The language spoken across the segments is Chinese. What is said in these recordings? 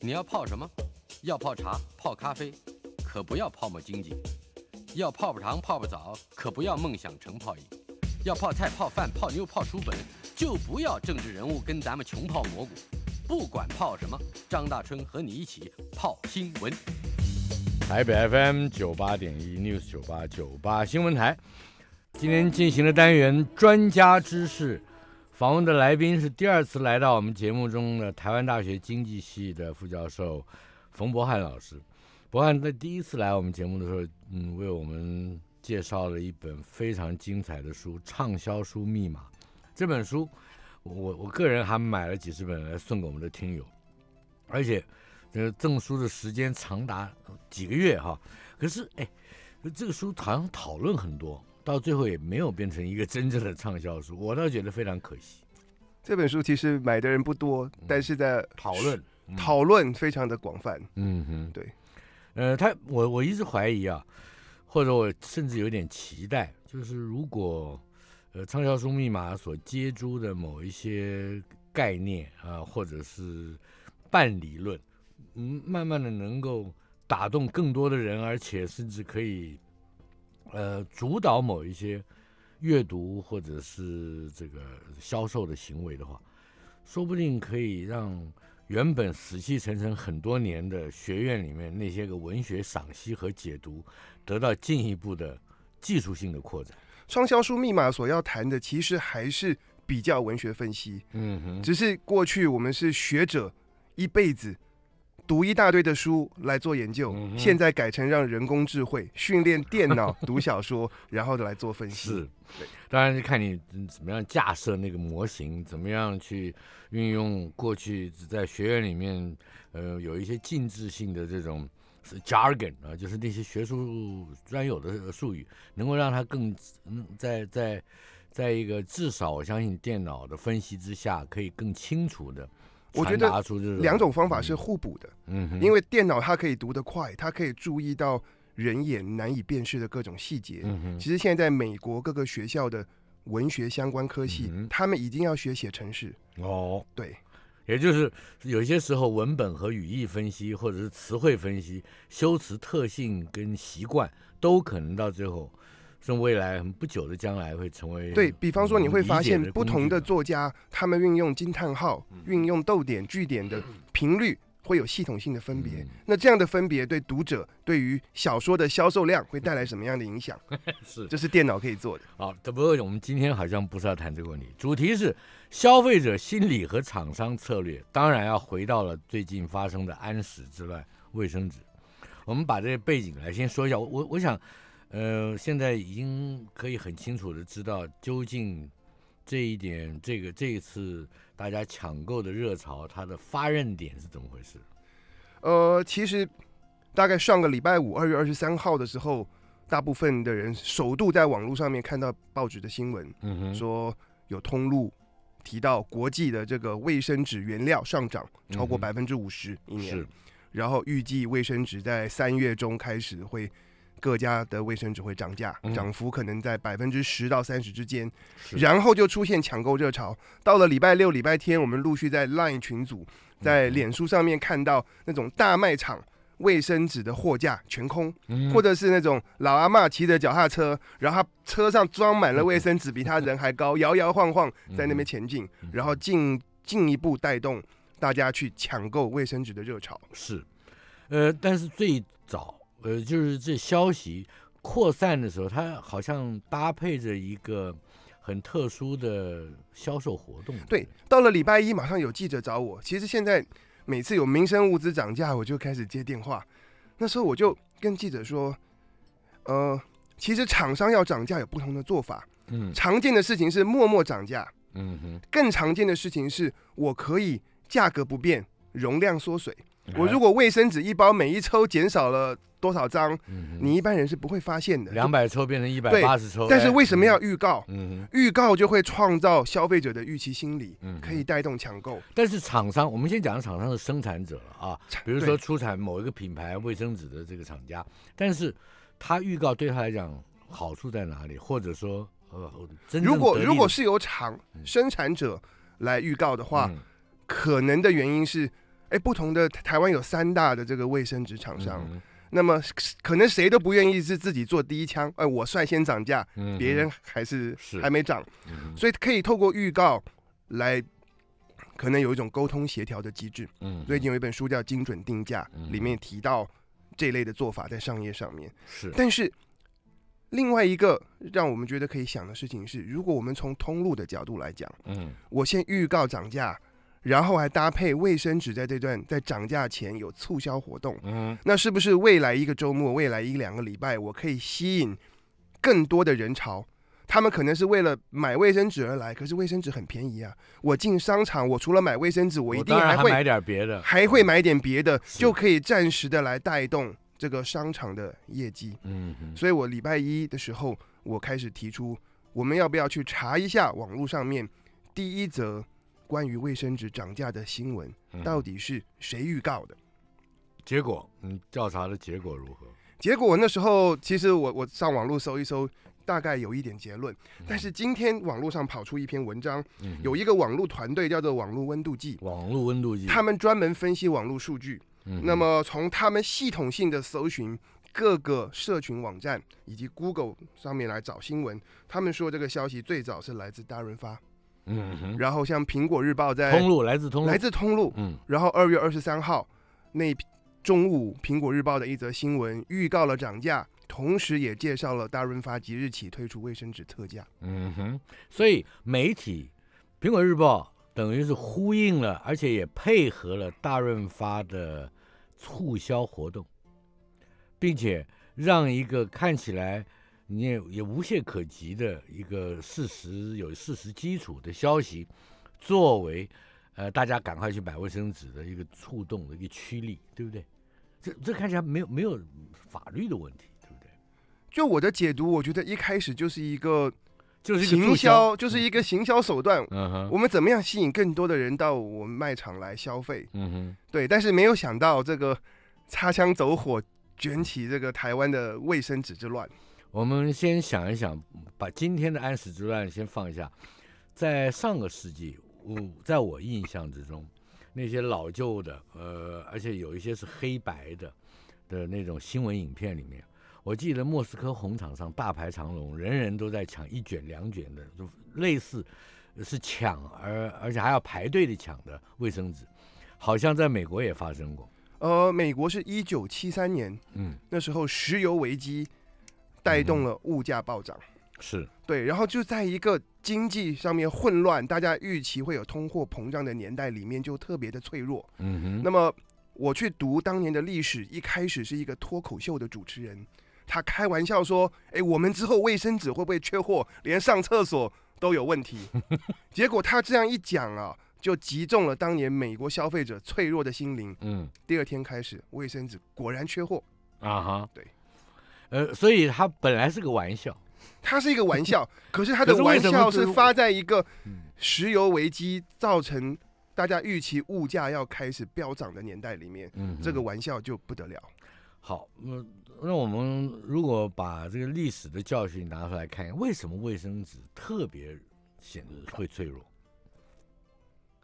你要泡什么？要泡茶、泡咖啡，可不要泡沫经济；要泡泡糖、泡泡澡，可不要梦想成泡影；要泡菜、泡饭、泡妞、泡书本，就不要政治人物跟咱们穷泡蘑菇。不管泡什么，张大春和你一起泡新闻。台北 FM 九八点一 News 九八九八新闻台，今天进行的单元专家知识。访问的来宾是第二次来到我们节目中的台湾大学经济系的副教授冯博翰老师。博翰在第一次来我们节目的时候，嗯，为我们介绍了一本非常精彩的书《畅销书密码》。这本书，我我我个人还买了几十本来送给我们的听友，而且这个赠书的时间长达几个月哈。可是，哎，这个书好像讨论很多。到最后也没有变成一个真正的畅销书，我倒觉得非常可惜。这本书其实买的人不多，但是在讨论讨论非常的广泛。嗯哼，对，呃，他我我一直怀疑啊，或者我甚至有点期待，就是如果呃畅销书密码所接触的某一些概念啊，或者是半理论，嗯，慢慢的能够打动更多的人，而且甚至可以。呃，主导某一些阅读或者是这个销售的行为的话，说不定可以让原本死气沉沉很多年的学院里面那些个文学赏析和解读得到进一步的技术性的扩展。畅销书密码所要谈的其实还是比较文学分析，嗯，哼，只是过去我们是学者一辈子。读一大堆的书来做研究，现在改成让人工智慧训练电脑 读小说，然后来做分析。是，当然是看你怎么样架设那个模型，怎么样去运用过去只在学院里面呃有一些禁制性的这种 jargon 啊，就是那些学术专有的术语，能够让它更在在在一个至少我相信电脑的分析之下可以更清楚的。我觉得两种方法是互补的，嗯，因为电脑它可以读得快，它可以注意到人眼难以辨识的各种细节。嗯哼，其实现在美国各个学校的文学相关科系，他们一定要学写程式。哦，对，也就是有些时候文本和语义分析，或者是词汇分析、修辞特性跟习惯，都可能到最后。是未来很不久的将来会成为对比，方说你会发现不同的作家，他们运用惊叹号、运用逗点、句点的频率会有系统性的分别。那这样的分别对读者对于小说的销售量会带来什么样的影响？是，这是电脑可以做的。好，只不过我们今天好像不是要谈这个问题，主题是消费者心理和厂商策略。当然要回到了最近发生的安史之乱卫生纸，我们把这些背景来先说一下。我我我想。呃，现在已经可以很清楚的知道，究竟这一点，这个这一次大家抢购的热潮，它的发轫点是怎么回事？呃，其实大概上个礼拜五，二月二十三号的时候，大部分的人首度在网络上面看到报纸的新闻，说有通路提到国际的这个卫生纸原料上涨超过百分之五十一年，然后预计卫生纸在三月中开始会。各家的卫生纸会涨价，涨幅可能在百分之十到三十之间，然后就出现抢购热潮。到了礼拜六、礼拜天，我们陆续在 LINE 群组、在脸书上面看到那种大卖场卫生纸的货架全空，或者是那种老阿妈骑着脚踏车，然后他车上装满了卫生纸，比他人还高，摇摇晃晃在那边前进，然后进进一步带动大家去抢购卫生纸的热潮。是，呃，但是最早。呃，就是这消息扩散的时候，它好像搭配着一个很特殊的销售活动。对，到了礼拜一，马上有记者找我。其实现在每次有民生物资涨价，我就开始接电话。那时候我就跟记者说：“呃，其实厂商要涨价有不同的做法。嗯，常见的事情是默默涨价。嗯哼，更常见的事情是我可以价格不变，容量缩水。”我如果卫生纸一包每一抽减少了多少张，你一般人是不会发现的。两百抽变成一百八十抽，但是为什么要预告？预告就会创造消费者的预期心理，可以带动抢购。但是厂商，我们先讲厂商的生产者啊，比如说出产某一个品牌卫生纸的这个厂家，但是他预告对他来讲好处在哪里？或者说，如果如果是由厂生产者来预告的话，可能的原因是。哎，不同的台湾有三大的这个卫生纸厂商，那么可能谁都不愿意是自己做第一枪。哎，我率先涨价，别人还是还没涨，所以可以透过预告来，可能有一种沟通协调的机制。最近有一本书叫《精准定价》，里面提到这一类的做法在商业上面。是，但是另外一个让我们觉得可以想的事情是，如果我们从通路的角度来讲，我先预告涨价。然后还搭配卫生纸，在这段在涨价前有促销活动。嗯，那是不是未来一个周末，未来一两个礼拜，我可以吸引更多的人潮？他们可能是为了买卫生纸而来，可是卫生纸很便宜啊。我进商场，我除了买卫生纸，我一定还会买点别的，还会买点别的，就可以暂时的来带动这个商场的业绩。嗯，所以我礼拜一的时候，我开始提出，我们要不要去查一下网络上面第一则？关于卫生纸涨价的新闻，到底是谁预告的？结果，嗯，调查的结果如何？结果，那时候其实我我上网络搜一搜，大概有一点结论。但是今天网络上跑出一篇文章，有一个网络团队叫做“网络温度计”，网络温度计，他们专门分析网络数据。那么从他们系统性的搜寻各个社群网站以及 Google 上面来找新闻，他们说这个消息最早是来自大润发。嗯，然后像苹果日报在通路来自通来自通路，嗯，然后二月二十三号那中午，苹果日报的一则新闻预告了涨价，同时也介绍了大润发即日起推出卫生纸特价。嗯哼，所以媒体苹果日报等于是呼应了，而且也配合了大润发的促销活动，并且让一个看起来。你也也无懈可击的一个事实，有事实基础的消息，作为呃大家赶快去买卫生纸的一个触动的一个驱力，对不对？这这看起来没有没有法律的问题，对不对？就我的解读，我觉得一开始就是一个就是行销，就是一个行销手段。嗯哼，我们怎么样吸引更多的人到我们卖场来消费？嗯哼，对。但是没有想到这个擦枪走火，卷起这个台湾的卫生纸之乱。我们先想一想，把今天的安史之乱先放下。在上个世纪，我在我印象之中，那些老旧的，呃，而且有一些是黑白的的那种新闻影片里面，我记得莫斯科红场上大排长龙，人人都在抢一卷两卷的，就类似是抢，而而且还要排队的抢的卫生纸。好像在美国也发生过，呃，美国是一九七三年，嗯，那时候石油危机。带动了物价暴涨，是对，然后就在一个经济上面混乱，大家预期会有通货膨胀的年代里面，就特别的脆弱。嗯哼。那么我去读当年的历史，一开始是一个脱口秀的主持人，他开玩笑说：“哎，我们之后卫生纸会不会缺货，连上厕所都有问题？” 结果他这样一讲啊，就击中了当年美国消费者脆弱的心灵。嗯。第二天开始，卫生纸果然缺货。啊哈，对。呃，所以它本来是个玩笑，它是一个玩笑，可是它的玩笑是发在一个石油危机造成大家预期物价要开始飙涨的年代里面，这个玩笑就不得了。好，那那我们如果把这个历史的教训拿出来看，为什么卫生纸特别显得会脆弱？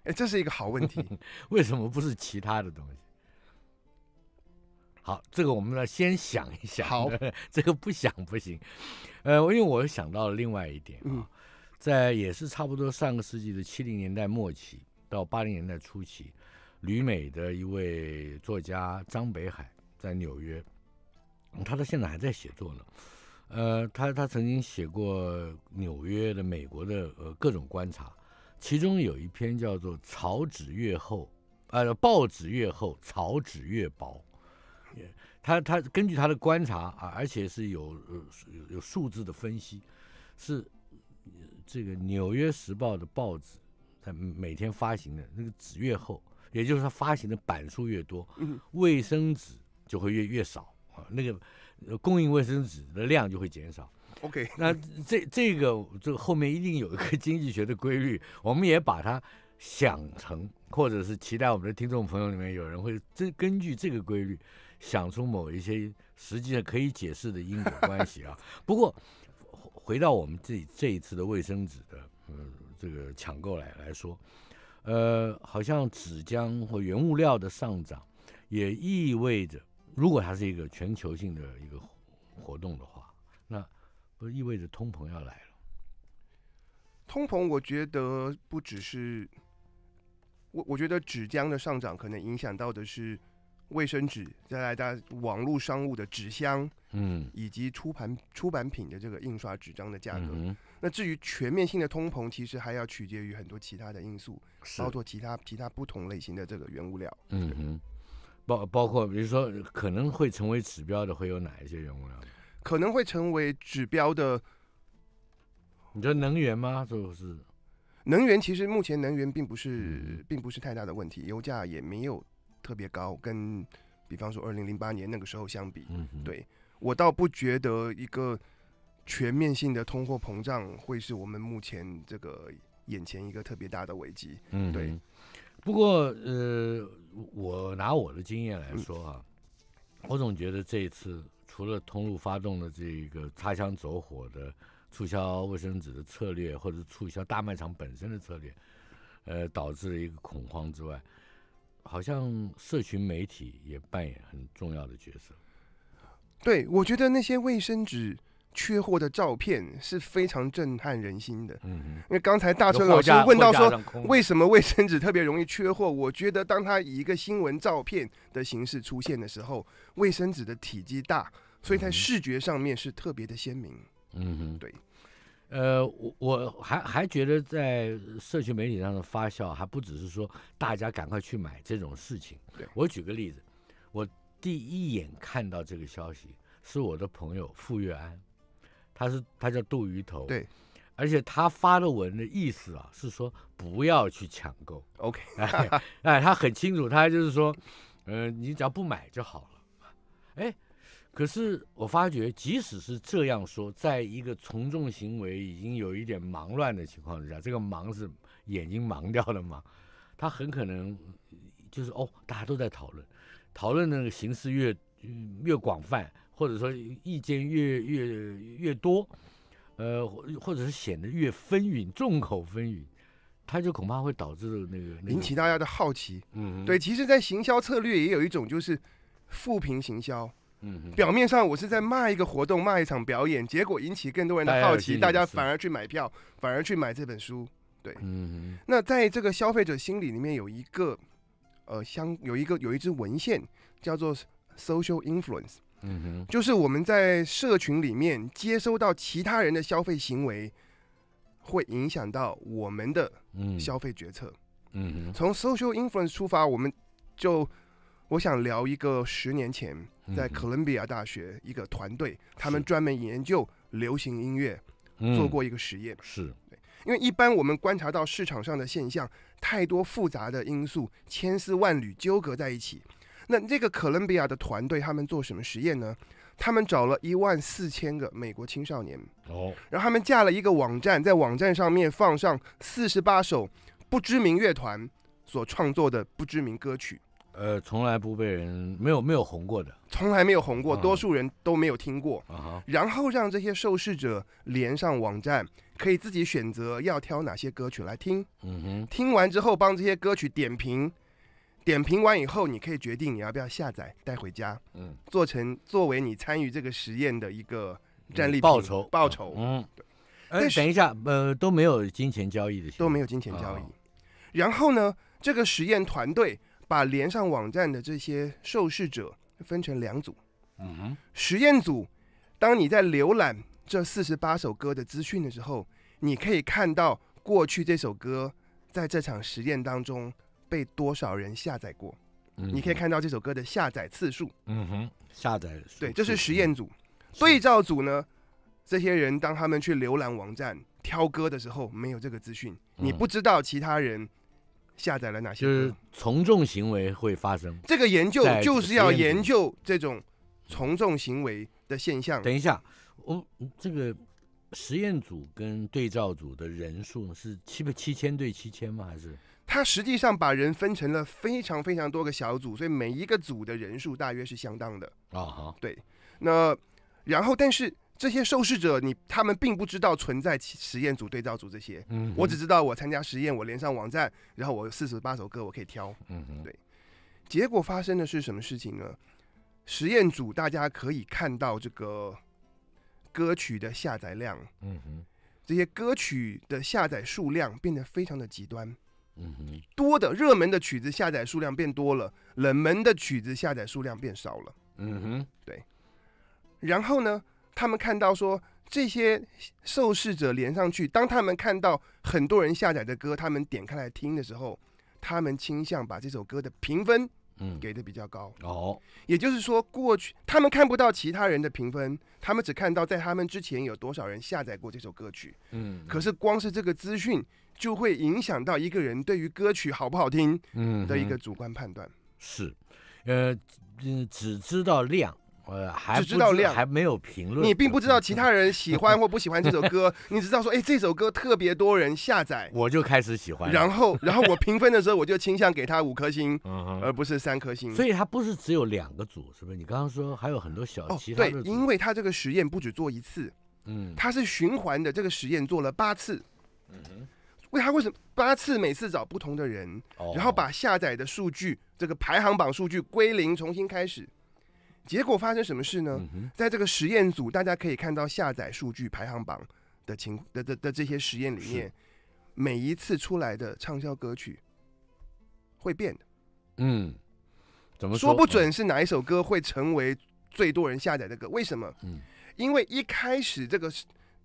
哎，这是一个好问题，为什么不是其他的东西？好，这个我们呢先想一想，好，这个不想不行。呃，因为我想到了另外一点啊，在也是差不多上个世纪的七零年代末期到八零年代初期，旅美的一位作家张北海在纽约，他到现在还在写作呢。呃，他他曾经写过纽约的美国的呃各种观察，其中有一篇叫做《草纸越厚》，呃，报纸越厚，草纸越薄。他他根据他的观察啊，而且是有有有数字的分析，是这个《纽约时报》的报纸，他每天发行的那个纸越厚，也就是他发行的版数越多，卫生纸就会越越少啊，那个供应卫生纸的量就会减少。OK，那这这个这后面一定有一个 经济学的规律，我们也把它想成，或者是期待我们的听众朋友里面有人会这根据这个规律。想出某一些实际上可以解释的因果关系啊。不过，回到我们自己这一次的卫生纸的嗯这个抢购来来说，呃，好像纸浆或原物料的上涨，也意味着如果它是一个全球性的一个活动的话，那不意味着通膨要来了。通膨，我觉得不只是，我我觉得纸浆的上涨可能影响到的是。卫生纸，再来加网络商务的纸箱，嗯，以及出版出版品的这个印刷纸张的价格。那至于全面性的通膨，其实还要取决于很多其他的因素，包括其他其他不同类型的这个原物料。嗯哼，包包括比如说可能会成为指标的会有哪一些原物料？可能会成为指标的，你说能源吗？不是能源，其实目前能源并不是并不是太大的问题，油价也没有。特别高，跟比方说二零零八年那个时候相比，嗯、对我倒不觉得一个全面性的通货膨胀会是我们目前这个眼前一个特别大的危机。嗯，对。不过，呃，我拿我的经验来说啊，我总觉得这一次除了通路发动的这一个擦枪走火的促销卫生纸的策略，或者促销大卖场本身的策略，呃，导致了一个恐慌之外。好像社群媒体也扮演很重要的角色。对，我觉得那些卫生纸缺货的照片是非常震撼人心的。嗯因为刚才大春老师问到说，为什么卫生纸特别容易缺货？我觉得，当他以一个新闻照片的形式出现的时候，卫生纸的体积大，所以在视觉上面是特别的鲜明。嗯，对。呃，我我还还觉得在社区媒体上的发酵还不只是说大家赶快去买这种事情。对我举个例子，我第一眼看到这个消息是我的朋友傅月安，他是他叫杜鱼头，对，而且他发的文的意思啊是说不要去抢购，OK，哎，他很清楚，他就是说，嗯，你只要不买就好了，哎。可是我发觉，即使是这样说，在一个从众行为已经有一点忙乱的情况之下，这个“忙”是眼睛忙掉了嘛？他很可能就是哦，大家都在讨论，讨论那个形式越越广泛，或者说意见越越越多，呃，或或者是显得越纷纭，众口纷纭，他就恐怕会导致那个引起大家的好奇。嗯嗯，对，其实，在行销策略也有一种就是负评行销。表面上我是在骂一个活动，骂一场表演，结果引起更多人的好奇，大家反而去买票，反而去买这本书。对，嗯那在这个消费者心理里面有一个呃相有一个有一支文献叫做 social influence，嗯哼，就是我们在社群里面接收到其他人的消费行为，会影响到我们的消费决策，嗯哼。从 social influence 出发，我们就。我想聊一个十年前在哥伦比亚大学一个团队，他们专门研究流行音乐，做过一个实验。是，因为一般我们观察到市场上的现象，太多复杂的因素，千丝万缕纠葛在一起。那这个哥伦比亚的团队他们做什么实验呢？他们找了一万四千个美国青少年，哦，然后他们架了一个网站，在网站上面放上四十八首不知名乐团所创作的不知名歌曲。呃，从来不被人没有没有红过的，从来没有红过，多数人都没有听过。然后让这些受试者连上网站，可以自己选择要挑哪些歌曲来听。嗯哼，听完之后帮这些歌曲点评，点评完以后你可以决定你要不要下载带回家。嗯，做成作为你参与这个实验的一个战利品报酬。报酬。嗯。哎，等一下，呃，都没有金钱交易的，都没有金钱交易。然后呢，这个实验团队。把连上网站的这些受试者分成两组，嗯哼，实验组，当你在浏览这四十八首歌的资讯的时候，你可以看到过去这首歌在这场实验当中被多少人下载过，你可以看到这首歌的下载次数，嗯哼，下载对，这是实验组，对照组呢，这些人当他们去浏览网站挑歌的时候，没有这个资讯，你不知道其他人。下载了哪些？就是从众行为会发生。这个研究就是要研究这种从众行为的现象。等一下，我这个实验组跟对照组的人数是七百七千对七千吗？还是他实际上把人分成了非常非常多个小组，所以每一个组的人数大约是相当的。啊哈，对。那然后，但是。这些受试者，你他们并不知道存在实验组、对照组这些。嗯，我只知道我参加实验，我连上网站，然后我四十八首歌我可以挑。嗯对。结果发生的是什么事情呢？实验组大家可以看到，这个歌曲的下载量，嗯哼，这些歌曲的下载数量变得非常的极端。嗯哼，多的热门的曲子下载数量变多了，冷门的曲子下载数量变少了。嗯哼，对。然后呢？他们看到说这些受试者连上去，当他们看到很多人下载的歌，他们点开来听的时候，他们倾向把这首歌的评分嗯给的比较高哦。也就是说，过去他们看不到其他人的评分，他们只看到在他们之前有多少人下载过这首歌曲嗯。可是光是这个资讯就会影响到一个人对于歌曲好不好听嗯的一个主观判断是，呃只知道量。呃，还只知道量，还没有评论。你并不知道其他人喜欢或不喜欢这首歌，你知道说，哎，这首歌特别多人下载，我就开始喜欢。然后，然后我评分的时候，我就倾向给他五颗星，而不是三颗星。所以，他不是只有两个组，是不是？你刚刚说还有很多小其他对，因为他这个实验不止做一次，嗯，他是循环的。这个实验做了八次，嗯为他为什么八次？每次找不同的人，然后把下载的数据、这个排行榜数据归零，重新开始。结果发生什么事呢？在这个实验组，大家可以看到下载数据排行榜的情的的的这些实验里面，每一次出来的畅销歌曲会变的。嗯，怎么说？说不准是哪一首歌会成为最多人下载的歌。为什么？嗯，因为一开始这个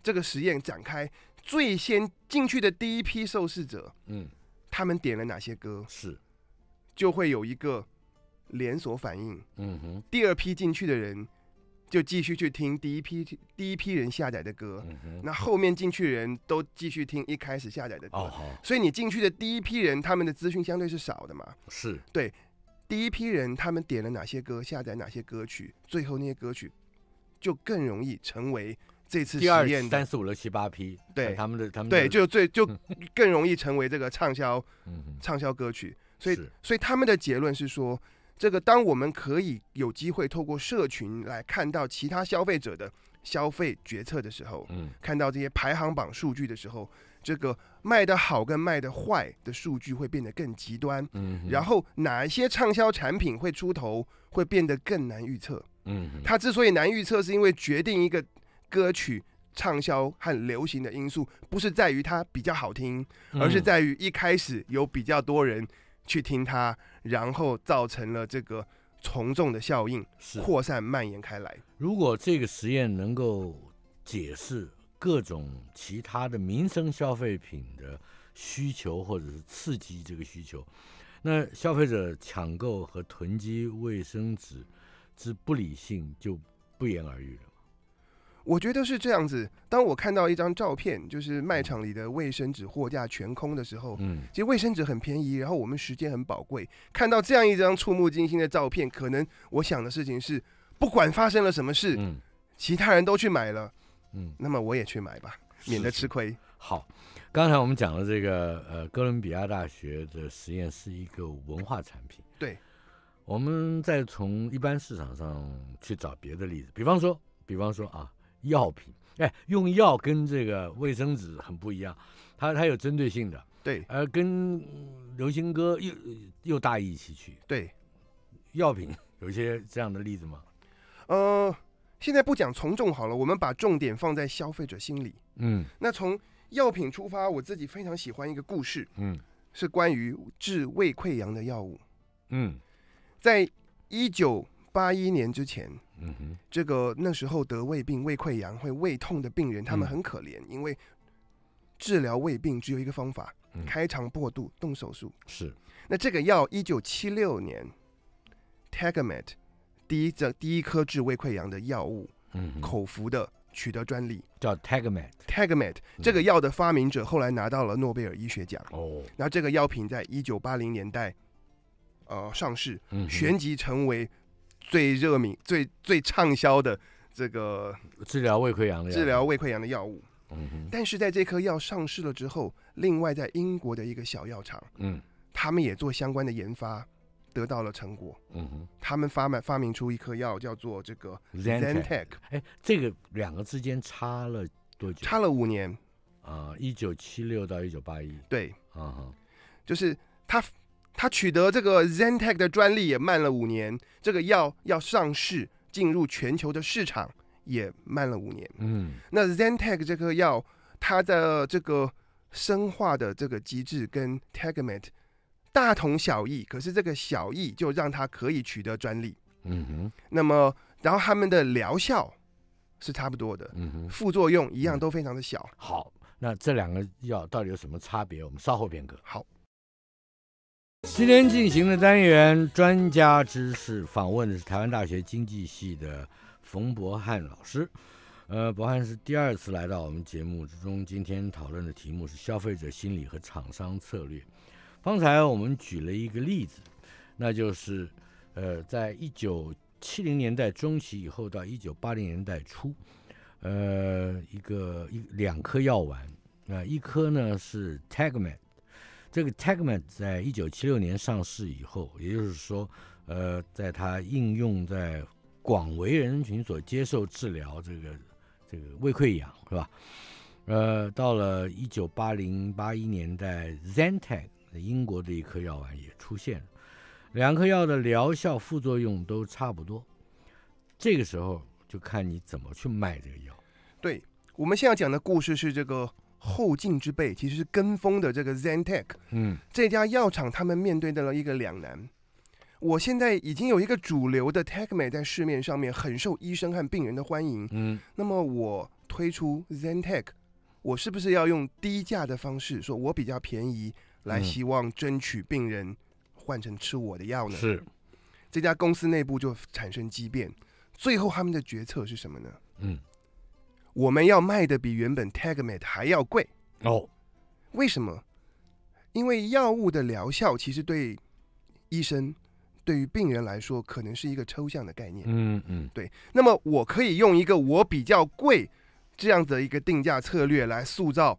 这个实验展开，最先进去的第一批受试者，嗯，他们点了哪些歌？是，就会有一个。连锁反应，嗯哼，第二批进去的人就继续去听第一批第一批人下载的歌，那后面进去的人都继续听一开始下载的歌，所以你进去的第一批人，他们的资讯相对是少的嘛？是，对，第一批人他们点了哪些歌，下载哪些歌曲，最后那些歌曲就更容易成为这次第二三四五六七八批对他们的他们对就最就更容易成为这个畅销畅销歌曲，所以所以他们的结论是说。这个当我们可以有机会透过社群来看到其他消费者的消费决策的时候，嗯，看到这些排行榜数据的时候，这个卖的好跟卖的坏的数据会变得更极端，嗯，然后哪一些畅销产品会出头会变得更难预测，嗯，它之所以难预测，是因为决定一个歌曲畅销和流行的因素不是在于它比较好听，而是在于一开始有比较多人。去听它，然后造成了这个从众的效应，扩散蔓延开来。如果这个实验能够解释各种其他的民生消费品的需求，或者是刺激这个需求，那消费者抢购和囤积卫生纸之不理性就不言而喻了。我觉得是这样子。当我看到一张照片，就是卖场里的卫生纸货架全空的时候，嗯，其实卫生纸很便宜，然后我们时间很宝贵，看到这样一张触目惊心的照片，可能我想的事情是，不管发生了什么事，嗯，其他人都去买了，嗯，那么我也去买吧，免得吃亏。好，刚才我们讲了这个，呃，哥伦比亚大学的实验是一个文化产品。对，我们再从一般市场上去找别的例子，比方说，比方说啊。药品，哎，用药跟这个卫生纸很不一样，它它有针对性的，对，而跟流行歌又又大一起去。对，药品有一些这样的例子吗？呃，现在不讲从众好了，我们把重点放在消费者心里。嗯，那从药品出发，我自己非常喜欢一个故事。嗯，是关于治胃溃疡的药物。嗯，在一九。八一年之前，嗯哼，这个那时候得胃病、胃溃疡、会胃痛的病人，他们很可怜，因为治疗胃病只有一个方法：开肠破肚，动手术。是。那这个药，一九七六年 t a g a m e t 第一这第一颗治胃溃疡的药物，嗯，口服的取得专利，叫 t a g a m e t t a g a m e t 这个药的发明者后来拿到了诺贝尔医学奖。哦。那这个药品在一九八零年代，呃，上市，旋即成为。最热敏、最最畅销的这个治疗胃溃疡的治疗胃溃疡的药物，嗯哼，但是在这颗药上市了之后，另外在英国的一个小药厂，嗯，他们也做相关的研发，得到了成果，嗯哼，他们发明发明出一颗药叫做这个 Zantac，哎，这个两个之间差了多久？差了五年啊，一九七六到一九八一，对，嗯就是他。他取得这个 z e n t e c 的专利也慢了五年，这个药要上市进入全球的市场也慢了五年。嗯，那 z e n t e c 这个药，它的这个生化的这个机制跟 Tagamet 大同小异，可是这个小异就让它可以取得专利。嗯哼。那么，然后他们的疗效是差不多的，嗯哼，副作用一样都非常的小。好，那这两个药到底有什么差别？我们稍后片刻。好。今天进行的单元专家知识访问的是台湾大学经济系的冯博翰老师。呃，博翰是第二次来到我们节目之中。今天讨论的题目是消费者心理和厂商策略。方才我们举了一个例子，那就是呃，在一九七零年代中期以后到一九八零年代初，呃，一个一两颗药丸，呃、一颗呢是 Tagman。这个 t a g m e t 在一九七六年上市以后，也就是说，呃，在它应用在广为人群所接受治疗这个这个胃溃疡，是吧？呃，到了一九八零八一年，代 z e n t a c 英国的一颗药丸也出现，两颗药的疗效、副作用都差不多。这个时候就看你怎么去卖这个药。对我们现在讲的故事是这个。后进之辈其实是跟风的这个 z e n t a c 嗯，这家药厂他们面对的了一个两难。我现在已经有一个主流的 t c h m e 在市面上面很受医生和病人的欢迎，嗯，那么我推出 z e n t a c 我是不是要用低价的方式，说我比较便宜，来希望争取病人换成吃我的药呢？是，这家公司内部就产生畸变，最后他们的决策是什么呢？嗯。我们要卖的比原本 Tagmet 还要贵哦，为什么？因为药物的疗效其实对医生、对于病人来说，可能是一个抽象的概念。嗯嗯，对。那么我可以用一个我比较贵这样子一个定价策略来塑造，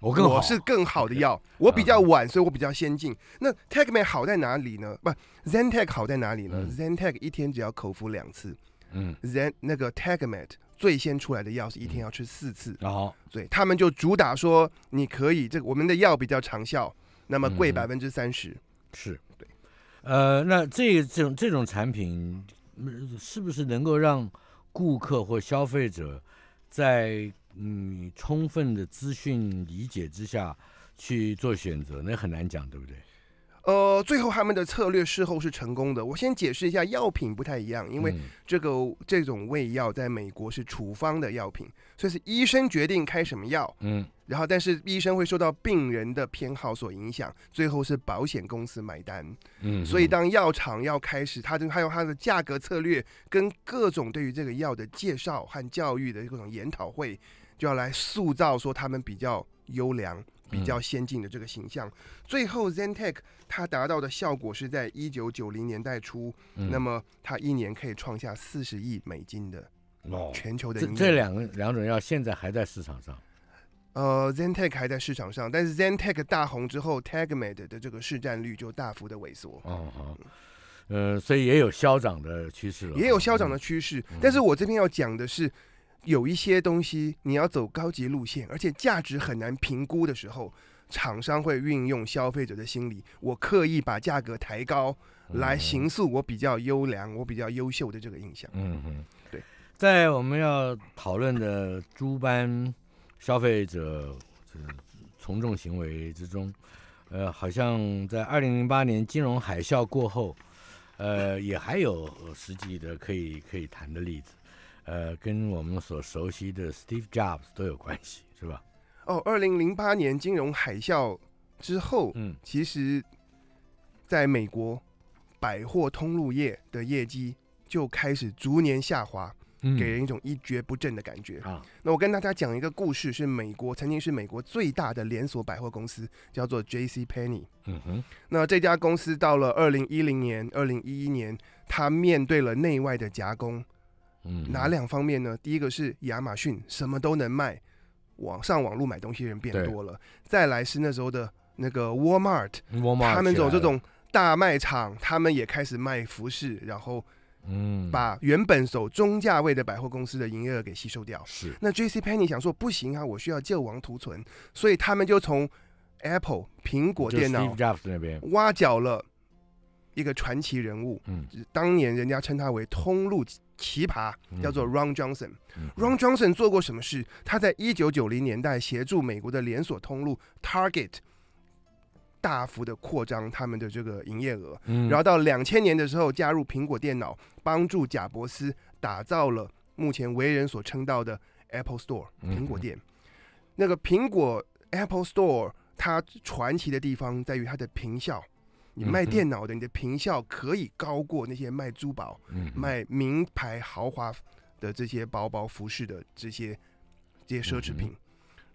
我我是更好的药，我比较晚，所以我比较先进。那 t a g m a t 好在哪里呢？不，z e n t a c 好在哪里呢？z e n t a c 一天只要口服两次，嗯，z 那个 t a g m a t 最先出来的药是一天要吃四次，对他们就主打说你可以这个我们的药比较长效，那么贵百分之三十，是对，呃，那这种这种产品是不是能够让顾客或消费者在嗯充分的资讯理解之下去做选择？那很难讲，对不对？呃，最后他们的策略事后是成功的。我先解释一下，药品不太一样，因为这个这种胃药在美国是处方的药品，所以是医生决定开什么药。嗯，然后但是医生会受到病人的偏好所影响，最后是保险公司买单。嗯，所以当药厂要开始，他就他用他的价格策略跟各种对于这个药的介绍和教育的各种研讨会，就要来塑造说他们比较优良。比较先进的这个形象，最后 z e n t a c 它达到的效果是在一九九零年代初，那么它一年可以创下四十亿美金的全球的。这这两个两种药现在还在市场上。呃 z e n t a c 还在市场上，但是 z e n t a c 大红之后 t a g a m e 的这个市占率就大幅的萎缩。哦好，呃，所以也有消长的趋势。也有消长的趋势，但是我这边要讲的是。有一些东西你要走高级路线，而且价值很难评估的时候，厂商会运用消费者的心理，我刻意把价格抬高，来形塑我比较优良、我比较优秀的这个印象。嗯嗯，对。在我们要讨论的诸般消费者从众行为之中，呃，好像在二零零八年金融海啸过后，呃，也还有实际的可以可以谈的例子。呃，跟我们所熟悉的 Steve Jobs 都有关系，是吧？哦，二零零八年金融海啸之后，嗯，其实在美国百货通路业的业绩就开始逐年下滑，给人一种一蹶不振的感觉啊。那我跟大家讲一个故事，是美国曾经是美国最大的连锁百货公司，叫做 J C p e n n y 嗯哼，那这家公司到了二零一零年、二零一一年，它面对了内外的夹攻。哪两方面呢？第一个是亚马逊什么都能卖，网上网络买东西人变多了。再来是那时候的那个 Walmart，他们走这种大卖场，他们也开始卖服饰，然后嗯，把原本走中价位的百货公司的营业额给吸收掉。是。那 J C Penney 想说不行啊，我需要救亡图存，所以他们就从 Apple 苹果电脑那边挖角了。一个传奇人物，当年人家称他为通路奇葩，叫做 Ron Johnson。Ron Johnson 做过什么事？他在一九九零年代协助美国的连锁通路 Target 大幅的扩张他们的这个营业额，然后到两千年的时候加入苹果电脑，帮助贾伯斯打造了目前为人所称道的 Apple Store 苹果店。那个苹果 Apple Store 它传奇的地方在于它的坪效。你卖电脑的，你的评效可以高过那些卖珠宝、卖名牌、豪华的这些包包、服饰的这些这些奢侈品。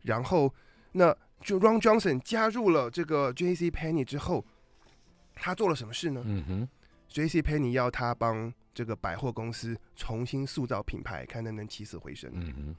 然后，那就 Ron Johnson 加入了这个 J C p e n n y 之后，他做了什么事呢？嗯哼，J C p e n n y 要他帮这个百货公司重新塑造品牌，看能不能起死回生。嗯哼，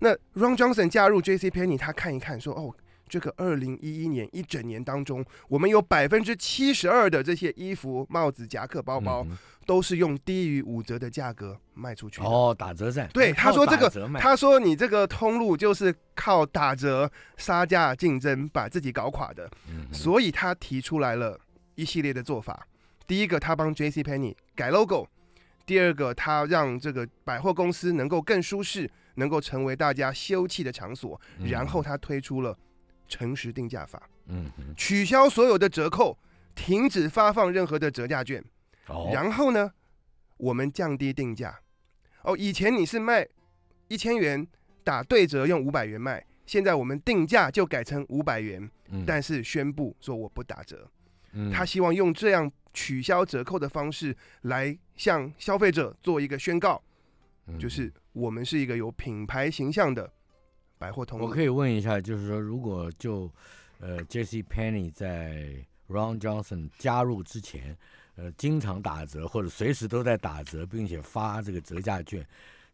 那 Ron Johnson 加入 J C p e n n y 他看一看，说哦。这个二零一一年一整年当中，我们有百分之七十二的这些衣服、帽子、夹克、包包，都是用低于五折的价格卖出去的。哦，打折战。对，他说这个，他说你这个通路就是靠打折杀价竞争把自己搞垮的，所以他提出来了一系列的做法。第一个，他帮 J C p e n n y 改 logo；第二个，他让这个百货公司能够更舒适，能够成为大家休憩的场所。然后他推出了。诚实定价法，嗯，取消所有的折扣，停止发放任何的折价券，哦，然后呢，我们降低定价，哦，以前你是卖一千元打对折用五百元卖，现在我们定价就改成五百元，嗯，但是宣布说我不打折，嗯，他希望用这样取消折扣的方式来向消费者做一个宣告，嗯，就是我们是一个有品牌形象的。百货通，我可以问一下，就是说，如果就，呃，Jesse Penny 在 Ron Johnson 加入之前，呃，经常打折或者随时都在打折，并且发这个折价券，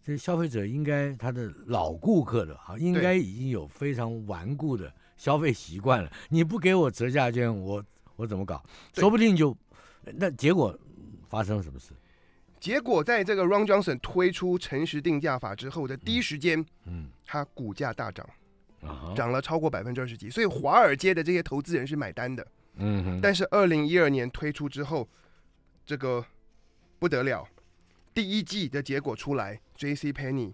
这消费者应该他的老顾客的啊，应该已经有非常顽固的消费习惯了。你不给我折价券，我我怎么搞？说不定就，那结果发生什么事？结果，在这个 r o n g Johnson 推出诚实定价法之后的第一时间，嗯，它股价大涨，涨了超过百分之二十几。所以华尔街的这些投资人是买单的，嗯但是二零一二年推出之后，这个不得了，第一季的结果出来，J C Penney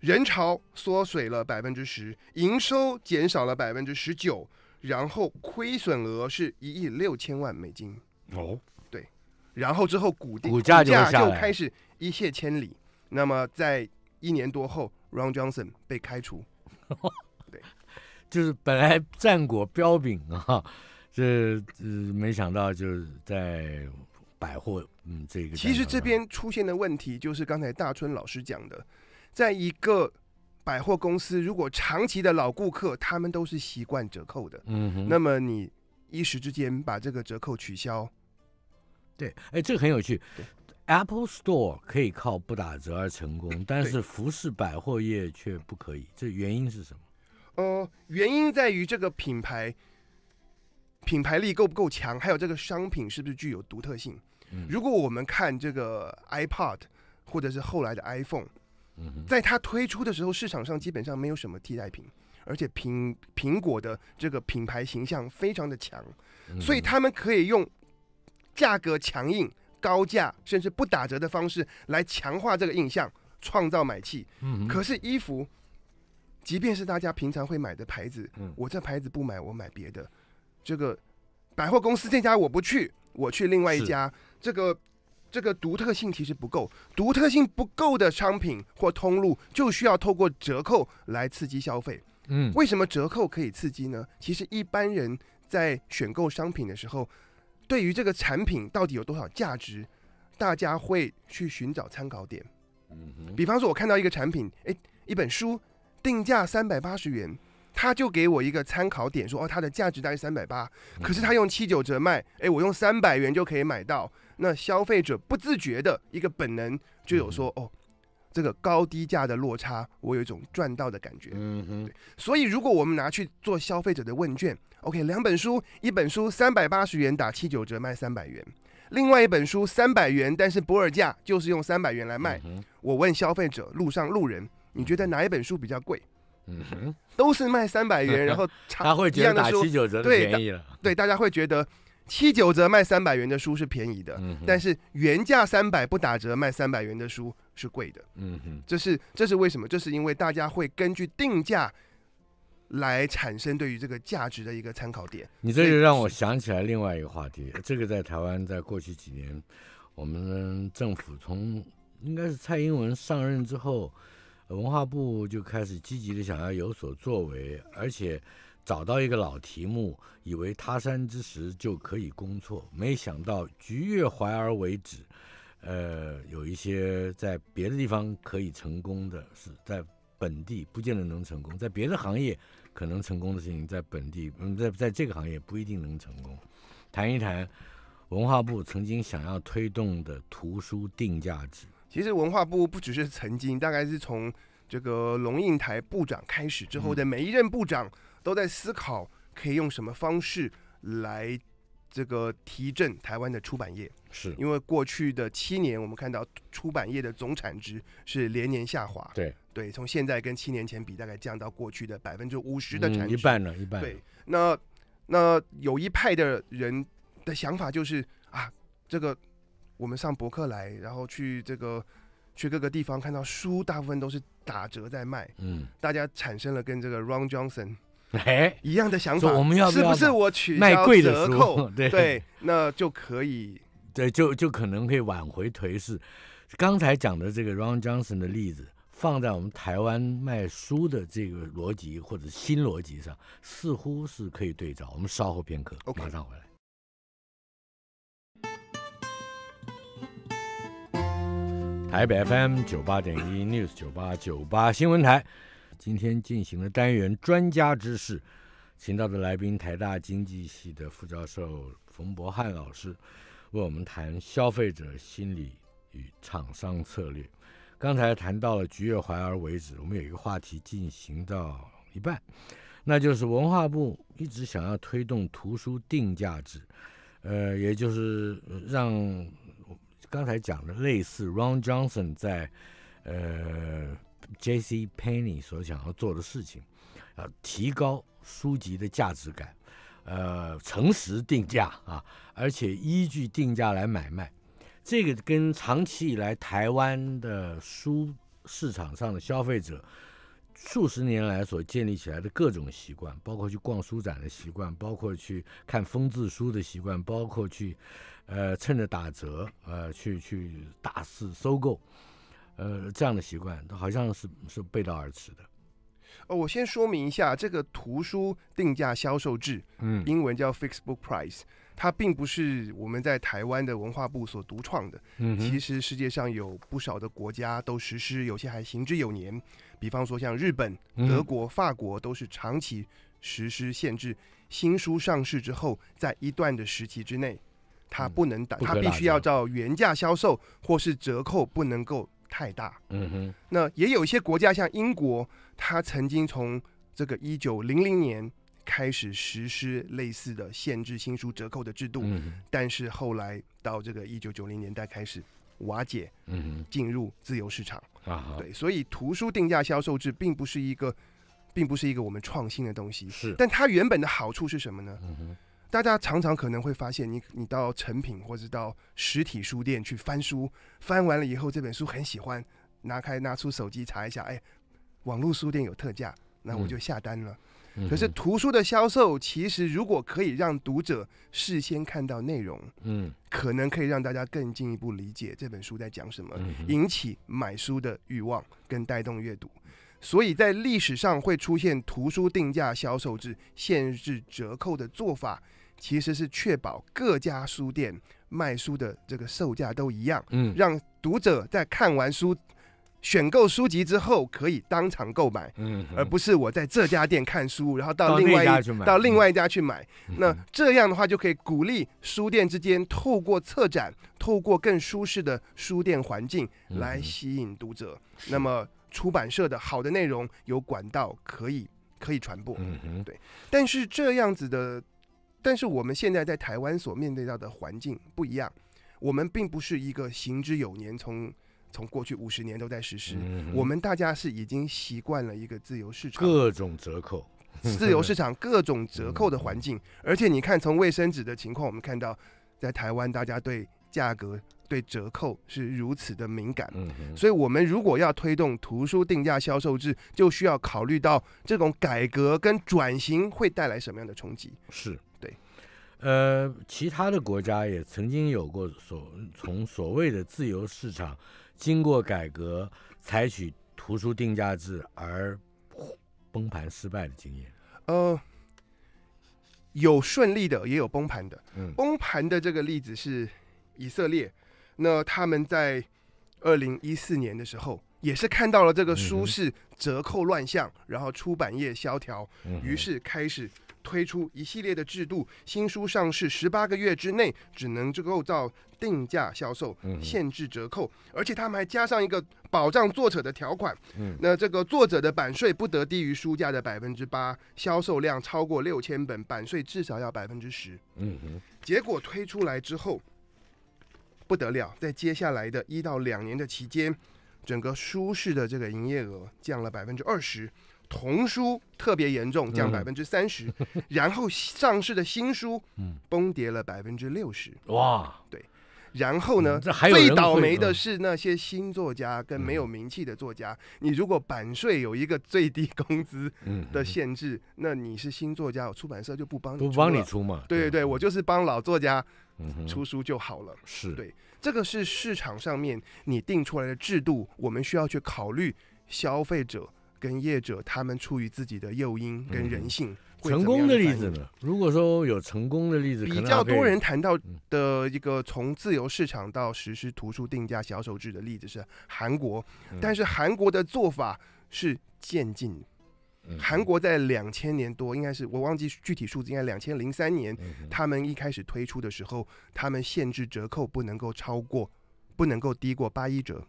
人潮缩水了百分之十，营收减少了百分之十九，然后亏损额是一亿六千万美金。哦。然后之后，股股价就就开始一泻千里。那么，在一年多后，Ron Johnson 被开除，对，就是本来战果彪炳啊，这嗯，没想到就是在百货，嗯，这个。其实这边出现的问题，就是刚才大春老师讲的，在一个百货公司，如果长期的老顾客，他们都是习惯折扣的，嗯，那么你一时之间把这个折扣取消。对，哎，这个很有趣。Apple Store 可以靠不打折而成功，但是服饰百货业却不可以。这原因是什么？呃，原因在于这个品牌品牌力够不够强，还有这个商品是不是具有独特性。如果我们看这个 iPod，或者是后来的 iPhone，在它推出的时候，市场上基本上没有什么替代品，而且苹苹果的这个品牌形象非常的强，所以他们可以用。价格强硬、高价甚至不打折的方式来强化这个印象，创造买气。嗯，可是衣服，即便是大家平常会买的牌子，我这牌子不买，我买别的。这个百货公司这家我不去，我去另外一家。这个这个独特性其实不够，独特性不够的商品或通路，就需要透过折扣来刺激消费。嗯，为什么折扣可以刺激呢？其实一般人在选购商品的时候。对于这个产品到底有多少价值，大家会去寻找参考点。比方说，我看到一个产品，诶，一本书定价三百八十元，他就给我一个参考点，说，哦，它的价值大概三百八，可是他用七九折卖，诶，我用三百元就可以买到。那消费者不自觉的一个本能就有说，哦。这个高低价的落差，我有一种赚到的感觉。嗯嗯，所以如果我们拿去做消费者的问卷，OK，两本书，一本书三百八十元打七九折卖三百元，另外一本书三百元，但是不尔价就是用三百元来卖。我问消费者路上路人，你觉得哪一本书比较贵？嗯哼，都是卖三百元，然后 他会觉得打七九折的便宜了。对，大家会觉得七九折卖三百元的书是便宜的，但是原价三百不打折卖三百元的书。是贵的，嗯哼，这是这是为什么？这是因为大家会根据定价来产生对于这个价值的一个参考点。你这就让我想起来另外一个话题，这个在台湾，在过去几年，我们政府从应该是蔡英文上任之后，文化部就开始积极的想要有所作为，而且找到一个老题目，以为他山之石就可以攻错，没想到橘越怀而为止”。呃，有一些在别的地方可以成功的是在本地不见得能成功；在别的行业可能成功的事情，在本地，嗯，在在这个行业不一定能成功。谈一谈文化部曾经想要推动的图书定价值。其实文化部不只是曾经，大概是从这个龙应台部长开始之后的每一任部长都在思考可以用什么方式来。这个提振台湾的出版业，是因为过去的七年，我们看到出版业的总产值是连年下滑。对对，从现在跟七年前比，大概降到过去的百分之五十的产值，一半了，一半。对，那那有一派的人的想法就是啊，这个我们上博客来，然后去这个去各个地方看到书，大部分都是打折在卖，嗯，大家产生了跟这个 Ron Johnson。哎，一样的想法。我们要是不是我取的折扣？对对，那就可以。对，就就可能会挽回颓势。刚才讲的这个 Ron Johnson 的例子，放在我们台湾卖书的这个逻辑或者新逻辑上，似乎是可以对照。我们稍后片刻，马上回来。台北 FM 九八点一 News 九八九八新闻台。今天进行的单元专家知识，请到的来宾台大经济系的副教授冯博翰老师，为我们谈消费者心理与厂商策略。刚才谈到了橘月怀而为止，我们有一个话题进行到一半，那就是文化部一直想要推动图书定价制，呃，也就是让刚才讲的类似 Ron Johnson 在，呃。J.C. Penney 所想要做的事情，呃，提高书籍的价值感，呃，诚实定价啊，而且依据定价来买卖，这个跟长期以来台湾的书市场上的消费者数十年来所建立起来的各种习惯，包括去逛书展的习惯，包括去看风字书的习惯，包括去呃趁着打折呃去去大肆收购。呃，这样的习惯好像是是背道而驰的。哦，我先说明一下，这个图书定价销售制，嗯，英文叫 Fixed Book Price，它并不是我们在台湾的文化部所独创的。嗯，其实世界上有不少的国家都实施，有些还行之有年。比方说像日本、德国、法国都是长期实施限制，新书上市之后，在一段的时期之内，它不能打，它必须要照原价销售，或是折扣不能够。太大，嗯哼，那也有一些国家，像英国，它曾经从这个一九零零年开始实施类似的限制新书折扣的制度，嗯但是后来到这个一九九零年代开始瓦解，嗯进入自由市场啊，对，所以图书定价销售制并不是一个，并不是一个我们创新的东西，是，但它原本的好处是什么呢？嗯哼。大家常常可能会发现，你你到成品或者到实体书店去翻书，翻完了以后这本书很喜欢，拿开拿出手机查一下，哎，网络书店有特价，那我就下单了。可是图书的销售其实如果可以让读者事先看到内容，嗯，可能可以让大家更进一步理解这本书在讲什么，引起买书的欲望跟带动阅读。所以在历史上会出现图书定价销售制限制折扣的做法。其实是确保各家书店卖书的这个售价都一样，嗯，让读者在看完书、选购书籍之后可以当场购买，嗯，而不是我在这家店看书，然后到另外一家去到另外一家去买。那这样的话就可以鼓励书店之间透过策展、透过更舒适的书店环境来吸引读者。那么出版社的好的内容有管道可以可以传播，嗯哼，对。但是这样子的。但是我们现在在台湾所面对到的环境不一样，我们并不是一个行之有年，从从过去五十年都在实施。我们大家是已经习惯了一个自由市场，各种折扣，自由市场 各种折扣的环境。而且你看，从卫生纸的情况，我们看到在台湾大家对价格、对折扣是如此的敏感。所以，我们如果要推动图书定价销售制，就需要考虑到这种改革跟转型会带来什么样的冲击。是。呃，其他的国家也曾经有过所从所谓的自由市场，经过改革，采取图书定价制而崩盘失败的经验。呃，有顺利的，也有崩盘的。嗯，崩盘的这个例子是以色列。那他们在二零一四年的时候，也是看到了这个书市折扣乱象，然后出版业萧条，于是开始。推出一系列的制度，新书上市十八个月之内只能这构造定价销售，限制折扣，而且他们还加上一个保障作者的条款。嗯，那这个作者的版税不得低于书价的百分之八，销售量超过六千本，版税至少要百分之十。嗯哼，结果推出来之后不得了，在接下来的一到两年的期间，整个书市的这个营业额降了百分之二十。童书特别严重，降百分之三十，然后上市的新书，崩跌了百分之六十。哇，对。然后呢？最倒霉的是那些新作家跟没有名气的作家。你如果版税有一个最低工资的限制，那你是新作家，出版社就不帮你，不帮你出嘛。对对对，我就是帮老作家出书就好了。是对，这个是市场上面你定出来的制度，我们需要去考虑消费者。跟业者，他们出于自己的诱因跟人性，成功的例子呢？如果说有成功的例子，比较多人谈到的一个从自由市场到实施图书定价小手制的例子是韩国，但是韩国的做法是渐进。韩国在两千年多，应该是我忘记具体数字，应该两千零三年，他们一开始推出的时候，他们限制折扣不能够超过，不能够低过八一折。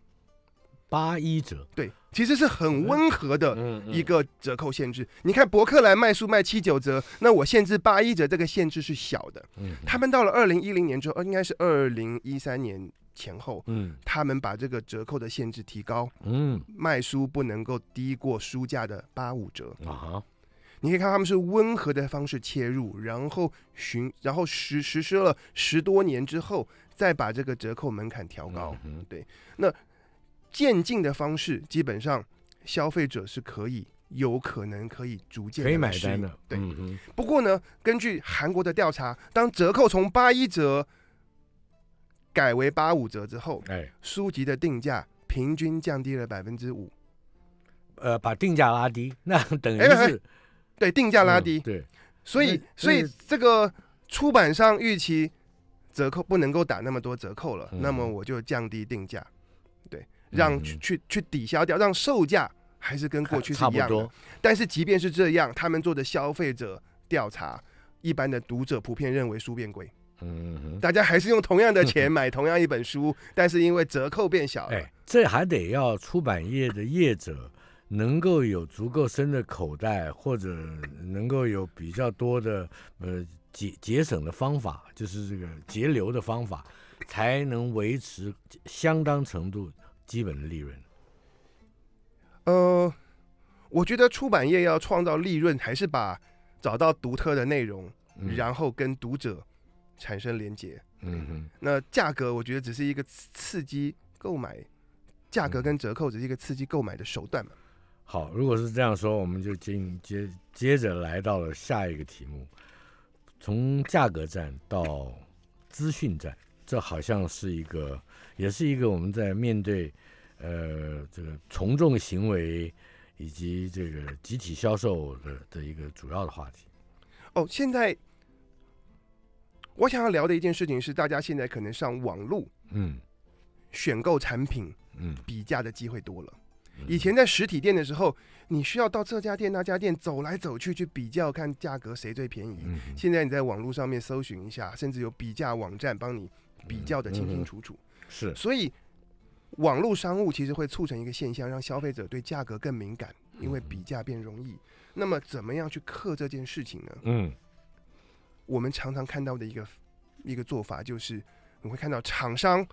八一折，对，其实是很温和的一个折扣限制。你看，伯克莱卖书卖七九折，那我限制八一折，这个限制是小的。嗯，他们到了二零一零年之后，呃，应该是二零一三年前后，嗯，他们把这个折扣的限制提高，嗯，卖书不能够低过书价的八五折啊。你可以看，他们是温和的方式切入，然后寻，然后实实施了十多年之后，再把这个折扣门槛调高。对，那。渐进的方式，基本上消费者是可以有可能可以逐渐可以买单的，对。不过呢，根据韩国的调查，当折扣从八一折改为八五折之后，哎，书籍的定价平均降低了百分之五。呃，把定价拉低，那等于是对定价拉低，对。所以，所以这个出版商预期折扣不能够打那么多折扣了，那么我就降低定价。让去去去抵消掉，让售价还是跟过去差不多。但是即便是这样，他们做的消费者调查，一般的读者普遍认为书变贵。嗯，大家还是用同样的钱买同样一本书，但是因为折扣变小了。哎，这还得要出版业的业者能够有足够深的口袋，或者能够有比较多的呃节节省的方法，就是这个节流的方法，才能维持相当程度。基本的利润，呃，我觉得出版业要创造利润，还是把找到独特的内容，然后跟读者产生连接。嗯哼，那价格我觉得只是一个刺激购买，价格跟折扣只是一个刺激购买的手段嘛。好，如果是这样说，我们就接接接着来到了下一个题目，从价格战到资讯战，这好像是一个。也是一个我们在面对，呃，这个从众行为以及这个集体销售的的一个主要的话题。哦，现在我想要聊的一件事情是，大家现在可能上网络，嗯，选购产品，嗯，比价的机会多了。以前在实体店的时候，你需要到这家店、那家店走来走去，去比较看价格谁最便宜。现在你在网络上面搜寻一下，甚至有比价网站帮你比较的清清楚楚。是，所以网络商务其实会促成一个现象，让消费者对价格更敏感，因为比价变容易。那么，怎么样去克这件事情呢？嗯，我们常常看到的一个一个做法，就是你会看到厂商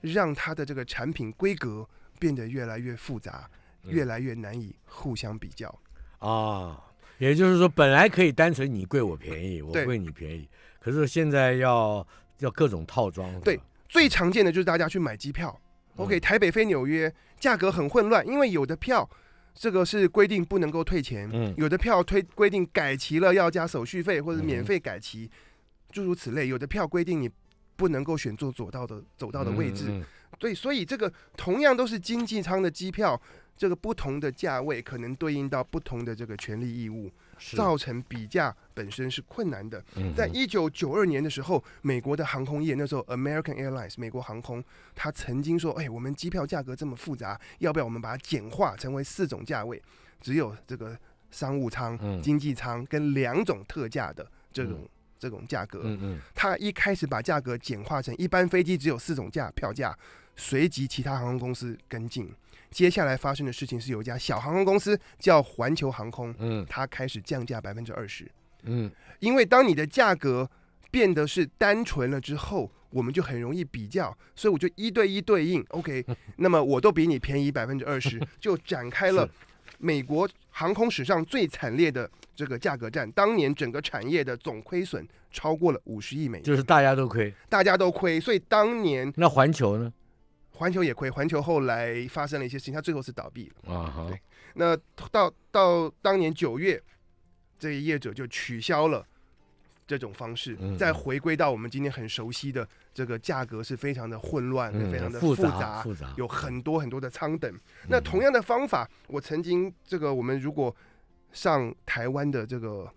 让他的这个产品规格变得越来越复杂，越来越难以互相比较。啊，也就是说，本来可以单纯你贵我便宜，我贵你便宜，可是现在要要各种套装。对。最常见的就是大家去买机票，OK，台北飞纽约，价格很混乱，因为有的票，这个是规定不能够退钱，嗯，有的票推规定改期了要加手续费或者免费改期，诸如此类，有的票规定你不能够选坐左道的走道的位置，对，所以这个同样都是经济舱的机票，这个不同的价位可能对应到不同的这个权利义务。造成比价本身是困难的。在一九九二年的时候，美国的航空业那时候 American Airlines 美国航空，它曾经说：“哎，我们机票价格这么复杂，要不要我们把它简化，成为四种价位，只有这个商务舱、经济舱跟两种特价的这种这种价格？”他它一开始把价格简化成一般飞机只有四种价票价，随即其他航空公司跟进。接下来发生的事情是，有一家小航空公司叫环球航空，嗯，它开始降价百分之二十，嗯，因为当你的价格变得是单纯了之后，我们就很容易比较，所以我就一对一对应，OK，那么我都比你便宜百分之二十，就展开了美国航空史上最惨烈的这个价格战。当年整个产业的总亏损超过了五十亿美元，就是大家都亏，大家都亏，所以当年那环球呢？环球也亏，环球后来发生了一些事情，它最后是倒闭了。啊哈。对，那到到当年九月，这个业者就取消了这种方式，再回归到我们今天很熟悉的这个价格，是非常的混乱，非常的复杂，复杂，有很多很多的仓等。那同样的方法，我曾经这个我们如果上台湾的这个。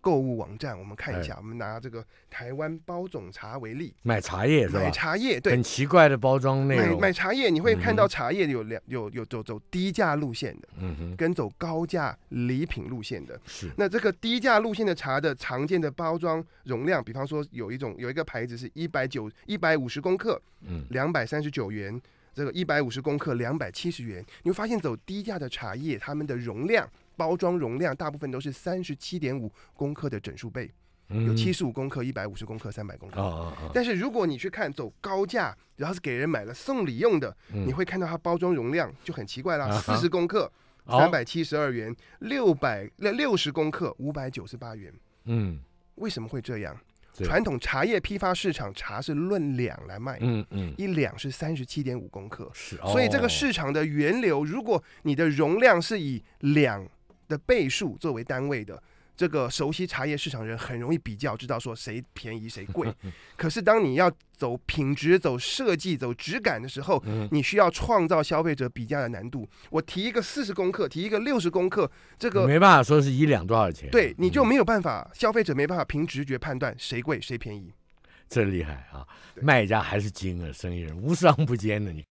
购物网站，我们看一下。我们拿这个台湾包种茶为例，买茶叶，买茶叶，对，很奇怪的包装。类。买买茶叶，你会看到茶叶有两有有走走低价路线的，嗯哼，跟走高价礼品路线的。是。那这个低价路线的茶的常见的包装容量，比方说有一种有一个牌子是一百九一百五十公克，嗯，两百三十九元。这个一百五十公克两百七十元，你会发现走低价的茶叶，它们的容量。包装容量大部分都是三十七点五克的整数倍，有七十五克、一百五十克、三百克。但是如果你去看走高价，然后是给人买了送礼用的，你会看到它包装容量就很奇怪了：四十克、三百七十二元、六百那六十克、五百九十八元。嗯，为什么会这样？传统茶叶批发市场茶是论两来卖，嗯嗯，一两是三十七点五克，是，所以这个市场的源流，如果你的容量是以两。的倍数作为单位的，这个熟悉茶叶市场人很容易比较，知道说谁便宜谁贵。可是当你要走品质、走设计、走质感的时候，你需要创造消费者比较的难度。我提一个四十公克，提一个六十公克，这个没办法说是一两多少钱。对，你就没有办法，消费者没办法凭直觉判断谁贵谁便宜。真厉害啊！卖家还是精啊，生意人无商不奸的你。